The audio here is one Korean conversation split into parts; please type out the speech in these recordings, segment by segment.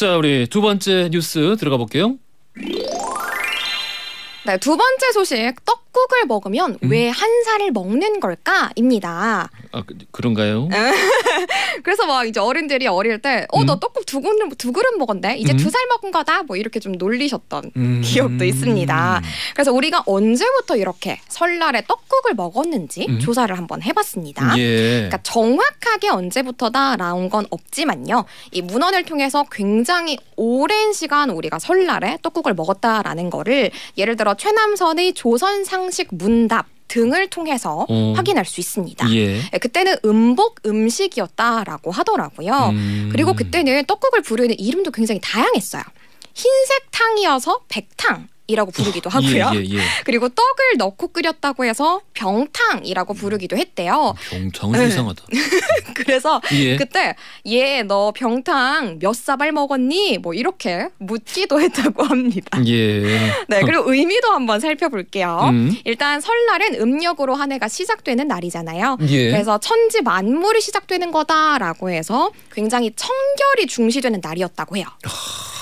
자, 우리 두 번째 뉴스 들어가 볼게요. 네, 두 번째 소식 떡국을 먹으면 음. 왜한 살을 먹는 걸까입니다. 아 그, 런가요 그래서 막 이제 어른들이 어릴 때 어너 음. 떡국 두 그릇 두 그릇 먹었네 이제 음. 두살 먹은 거다 뭐 이렇게 좀 놀리셨던 음. 기억도 있습니다. 그래서 우리가 언제부터 이렇게 설날에 떡국을 먹었는지 조사를 한번 해봤습니다. 예. 그러니까 정확하게 언제부터다 나온 건 없지만요. 이 문헌을 통해서 굉장히 오랜 시간 우리가 설날에 떡국을 먹었다라는 거를 예를 들어 최남선의 조선 상식 문답 등을 통해서 오. 어. 확인할 수 있습니다. 예. 예. 그때는 음복 음식이었다라고 하더라고요. 음. 그리고 그때는 떡국을 부르는 이름도 굉장히 다양했어요. 흰색 탕이어서 백탕. 이라고 부르기도 예, 하고요. 예, 예, 예. 그리고 떡을 넣고 끓였다고 해서 병탕이라고 부르기도 했대요. 아, 병탕은 네. 이상하다. 그래서 예. 그때 얘너 예, 병탕 몇 사발 먹었니? 뭐 이렇게 묻기도 했다고 합니다. 예. 네, 그리고 의미도 한번 살펴볼게요. 음. 일단 설날은 음력으로 한 해가 시작되는 날이잖아요. 그래서 천지 만물이 시작되는 거다라고 해서 굉장히 청결이 중시되는 날이었다고 해요. 아.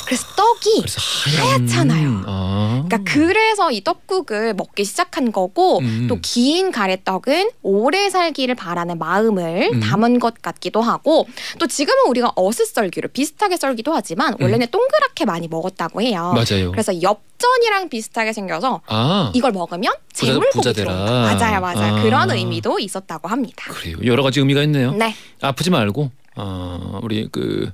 그래서 떡이 그래서 하얀... 하얗잖아요. 아. 그러니까 음. 그래서 이 떡국을 먹기 시작한 거고 음. 또긴 가래떡은 오래 살기를 바라는 마음을 음. 담은 것 같기도 하고 또 지금은 우리가 어슷썰기로 비슷하게 썰기도 하지만 음. 원래는 음. 동그랗게 많이 먹었다고 해요. 맞아요. 그래서 엽전이랑 비슷하게 생겨서 아. 이걸 먹으면 재물복이 들어온다. 맞아요, 맞아요. 아. 그런 의미도 있었다고 합니다. 그래요. 여러 가지 의미가 있네요. 네. 아프지 말고 어, 우리 그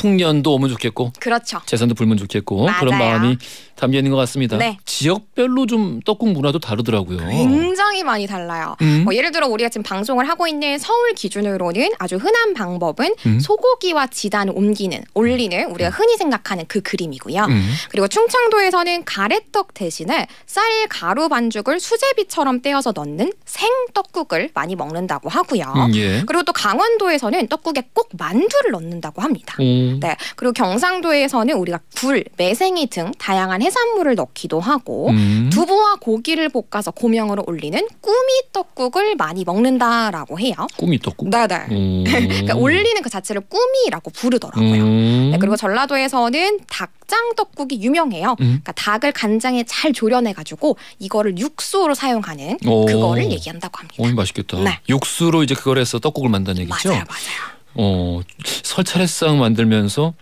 풍년도 오면 좋겠고 그렇죠. 재산도 불면 좋겠고 어? 맞아요. 그런 마음이 담겨 있는 것 같습니다. 네. 지역별로 좀 떡국 문화도 다르더라고요. 굉장히 많이 달라요. 음. 뭐 예를 들어 우리가 지금 방송을 하고 있는 서울 기준으로는 아주 흔한 방법은 음. 소고기와 지단을 옮기는 올리는 음. 우리가 음. 흔히 생각하는 그 그림이고요. 음. 그리고 충청도에서는 가래떡 대신에 쌀 가루 반죽을 수제비처럼 떼어서 넣는 생떡국을 많이 먹는다고 하고요. 음, 예. 그리고 또 강원도에서는 떡국에 꼭 만두를 넣는다고 합니다. 오. 음. 네. 그리고 경상도에서는 우리가 굴, 매생이 등 다양한 해산물을 넣기도 하고 음. 두부와 고기를 볶아서 고명으로 올리는 꾸미떡국을 많이 먹는다라고 해요. 꾸미떡국? 네네. 음. 그러니까 올리는 그 자체를 꾸미라고 부르더라고요. 음. 네, 그리고 전라도에서는 닭장떡국이 유명해요. 음. 그러니까 닭을 간장에 잘 조련해 가지고 이거를 육수로 사용하는 오. 그거를 얘기한다고 합니다. 오, 맛있겠다. 네. 육수로 이제 그걸 해서 떡국을 만든 얘기죠? 맞아요, 맞아요. 어, 설 차례상 만들면서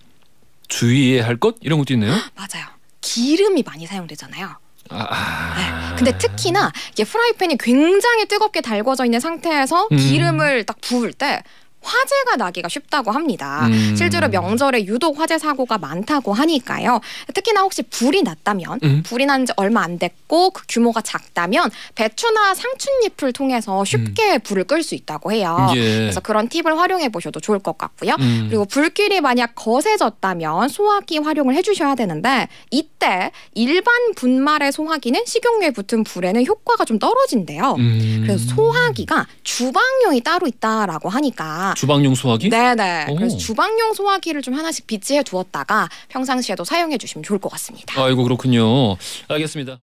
주의해야 할 것 이런 것도 있네요. 맞아요. 기름이 많이 사용되잖아요. 아... 아. 네. 근데 특히나 이게 프라이팬이 굉장히 뜨겁게 달궈져 있는 상태에서 음... 기름을 딱 부을 때 화재가 나기가 쉽다고 합니다. 음. 실제로 명절에 유독 화재 사고가 많다고 하니까요. 특히나 혹시 불이 났다면 음. 불이 난 지 얼마 안 됐고 그 규모가 작다면 배추나 상춘잎을 통해서 쉽게 음. 불을 끌 수 있다고 해요. 예. 그래서 그런 팁을 활용해 보셔도 좋을 것 같고요. 음. 그리고 불길이 만약 거세졌다면 소화기 활용을 해주셔야 되는데 이때 일반 분말의 소화기는 식용유에 붙은 불에는 효과가 좀 떨어진대요. 음. 그래서 소화기가 주방용이 따로 있다라고 하니까 주방용 소화기? 네네. 네. 오. 그래서 주방용 소화기를 좀 하나씩 비치해 두었다가 평상시에도 사용해 주시면 좋을 것 같습니다. 아이고 그렇군요. 알겠습니다.